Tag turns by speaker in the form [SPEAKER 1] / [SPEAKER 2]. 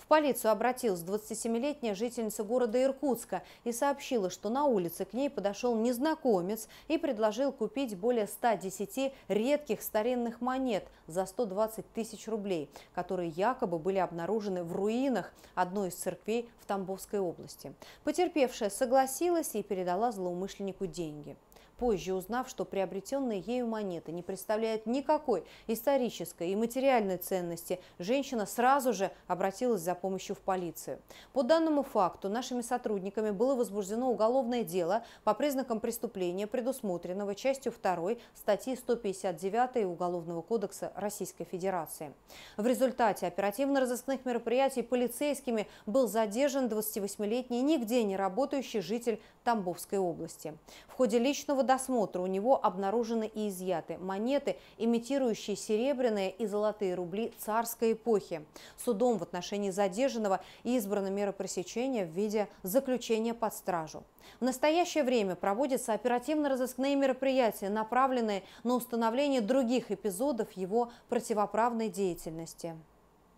[SPEAKER 1] В полицию обратилась 27-летняя жительница города Иркутска и сообщила, что на улице к ней подошел незнакомец и предложил купить более 110 редких старинных монет за 120 тысяч рублей, которые якобы были обнаружены в руинах одной из церквей в Тамбовской области. Потерпевшая согласилась и передала злоумышленнику деньги позже узнав, что приобретенные ею монеты не представляют никакой исторической и материальной ценности, женщина сразу же обратилась за за помощью в полицию. По данному факту нашими сотрудниками было возбуждено уголовное дело по признакам преступления, предусмотренного частью 2 статьи 159 Уголовного кодекса Российской Федерации. В результате оперативно-розыскных мероприятий полицейскими был задержан 28-летний, нигде не работающий житель Тамбовской области. В ходе личного досмотра у него обнаружены и изъяты монеты, имитирующие серебряные и золотые рубли царской эпохи. Судом в отношении задержанного и избрана мера пресечения в виде заключения под стражу. В настоящее время проводятся оперативно-розыскные мероприятия, направленные на установление других эпизодов его противоправной деятельности.